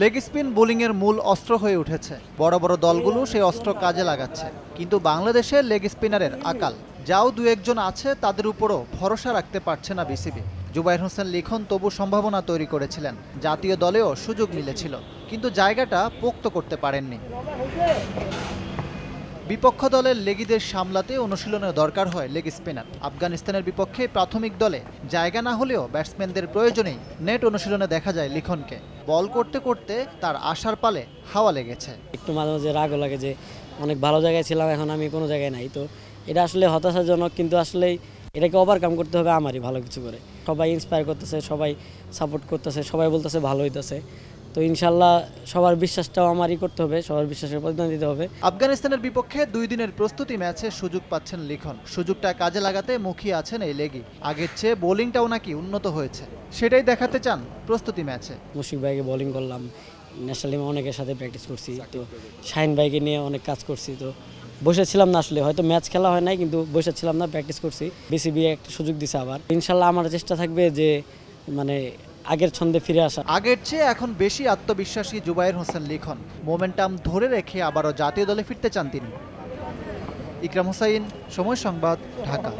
leg spin বোলিংয়ের মূল অস্ত্র হয়ে উঠেছে বড় বড় দলগুলো সেই অস্ত্র কাজে লাগাচ্ছে কিন্তু বাংলাদেশে লেগ স্পিনারের আকাল যাও দু একজন আছে তাদের উপরও ভরসা রাখতে পারছে না বিসিবি জুবাইর হোসেন লিখন তবু সম্ভাবনা তৈরি করেছিলেন জাতীয় দলেও সুযোগ মিলেছিল কিন্তু জায়গাটা পোক্ত করতে পারেননি বিপক্ষ দলের লেগিদের সামলাতে অনুশীলনের দরকার হয় লেগ স্পিনার আফগানিস্তানের বিপক্ষে প্রাথমিক দলে জায়গা না হলেও ব্যাটসম্যানদের প্রয়োজনেই নেট অনুশীলনে দেখা যায় লিখনকে বল করতে করতে তার আশার পালে হাওয়া লেগেছে একটু মাঝে মাঝে রাগও লাগে যে অনেক ভালো জায়গায় ছিলাম এখন আমি কোনো জায়গায় নাই তো এটা আসলে হতাশাজনক কিন্তু আসলেই এটাকে ওভারকাম করতে হবে আমারই ভালো কিছু করে সবাই ইন্সপায়ার করতেছে সবাই সাপোর্ট করতেছে সবাই বলতেছে ভালো হইতেছে তো ইনশাল্লাহ সবার বিশ্বাসটাও আমারই করতে হবে সবার বিশ্বাসের প্রতিদান দিতে হবে আফগানিস্তানের বিপক্ষে দুই দিনের প্রস্তুতি ম্যাচে সুযোগ পাচ্ছেন লিখন সুযোগটা কাজে লাগাতে মুখিয়ে আছেন এই লেগি আগের চেয়ে বোলিংটাও নাকি উন্নত হয়েছে সেটাই দেখাতে চান প্রস্তুতি ম্যাচে মুশিক ভাইকে বোলিং করলাম ন্যাশনাল টিমে অনেকের সাথে প্র্যাকটিস করছি তো শাহিন ভাইকে নিয়ে অনেক কাজ করছি তো বসেছিলাম না আসলে হয়তো ম্যাচ খেলা হয় নাই কিন্তু বসেছিলাম না প্র্যাকটিস করছি বিসিবি একটা সুযোগ দিছে আবার ইনশাল্লাহ আমার চেষ্টা থাকবে যে মানে আগের ছন্দে ফিরে আসা আগের চেয়ে এখন বেশি আত্মবিশ্বাসী জুবায়ের হোসেন লিখন মোমেন্টাম ধরে রেখে আবারও জাতীয় দলে ফিরতে চান তিনি ইকরাম হোসাইন সময় সংবাদ ঢাকা